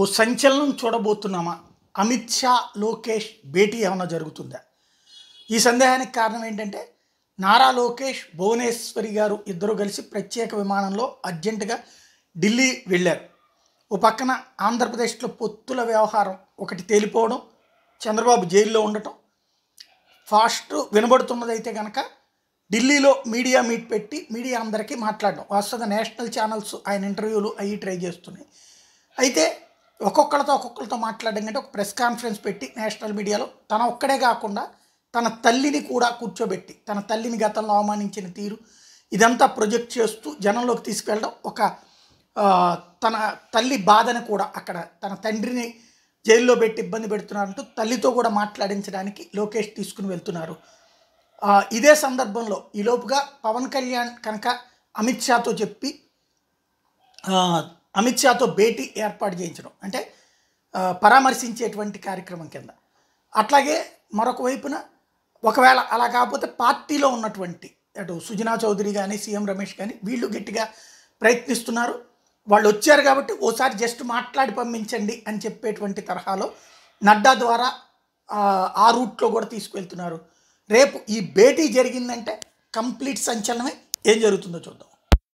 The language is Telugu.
ఓ సంచలనం చూడబోతున్నామా అమిత్ షా లోకేష్ భేటీ ఏమైనా జరుగుతుందా ఈ సందేహానికి కారణం ఏంటంటే నారా లోకేష్ భువనేశ్వరి గారు ఇద్దరు కలిసి ప్రత్యేక విమానంలో అర్జెంటుగా ఢిల్లీ వెళ్ళారు ఓ పక్కన ఆంధ్రప్రదేశ్లో పొత్తుల వ్యవహారం ఒకటి తేలిపోవడం చంద్రబాబు జైల్లో ఉండటం ఫాస్ట్ వినబడుతున్నదైతే కనుక ఢిల్లీలో మీడియా మీట్ పెట్టి మీడియా అందరికీ మాట్లాడడం వాస్తవ నేషనల్ ఛానల్స్ ఆయన ఇంటర్వ్యూలు అవి ట్రై చేస్తున్నాయి అయితే ఒక్కొక్కరితో ఒక్కొక్కరితో మాట్లాడడం కంటే ఒక ప్రెస్ కాన్ఫరెన్స్ పెట్టి నేషనల్ మీడియాలో తన ఒక్కడే కాకుండా తన తల్లిని కూడా కూర్చోబెట్టి తన తల్లిని గతంలో అవమానించిన తీరు ఇదంతా ప్రొజెక్ట్ చేస్తూ జనంలోకి తీసుకెళ్ళడం ఒక తన తల్లి బాధను కూడా అక్కడ తన తండ్రిని జైల్లో పెట్టి ఇబ్బంది పెడుతున్నారంటూ తల్లితో కూడా మాట్లాడించడానికి లోకేష్ తీసుకుని వెళ్తున్నారు ఇదే సందర్భంలో ఈలోపుగా పవన్ కళ్యాణ్ కనుక అమిత్ షాతో చెప్పి అమిత్ షాతో భేటీ ఏర్పాటు చేయించడం అంటే పరామర్శించేటువంటి కార్యక్రమం కింద అట్లాగే మరొక వైపున ఒకవేళ అలా కాకపోతే పార్టీలో ఉన్నటువంటి అటు సుజనా చౌదరి కానీ సీఎం రమేష్ కానీ వీళ్ళు గట్టిగా ప్రయత్నిస్తున్నారు వాళ్ళు వచ్చారు కాబట్టి ఓసారి జస్ట్ మాట్లాడి పంపించండి అని చెప్పేటువంటి తరహాలో నడ్డా ద్వారా ఆ రూట్లో కూడా తీసుకువెళ్తున్నారు రేపు ఈ భేటీ జరిగిందంటే కంప్లీట్ సంచలనమే ఏం జరుగుతుందో చూద్దాం